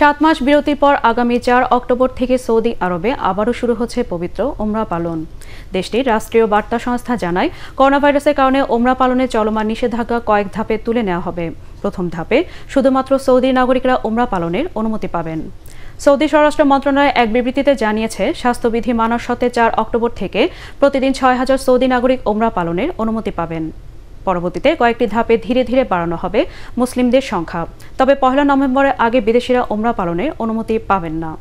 সাত মাস বিরতির পর আগামী চার অক্টোবর থেকে সৌদি আরবে আবারও শুরু হচ্ছে পবিত্র ওমরা পালন দেশটির রাষ্ট্রীয় বার্তা সংস্থা জানায় করোনাভাইরাসের কারণে ওমরা পালনে চলমান নিষেধাজ্ঞা কয়েক ধাপে তুলে নেওয়া হবে প্রথম ধাপে শুধুমাত্র সৌদি নাগরিকরা ওমরা পালনের অনুমতি পাবেন সৌদি স্বরাষ্ট্র মন্ত্রণালয় এক বিবৃতিতে জানিয়েছে স্বাস্থ্যবিধি মানার সত্ত্বে চার অক্টোবর থেকে প্রতিদিন ছয় হাজার সৌদি নাগরিক ওমরা পালনের অনুমতি পাবেন পরবর্তীতে কয়েকটি ধাপে ধীরে ধীরে বাড়ানো হবে মুসলিমদের সংখ্যা তবে পহেলা নভেম্বরের আগে বিদেশিরা ওমরা পালনের অনুমতি পাবেন না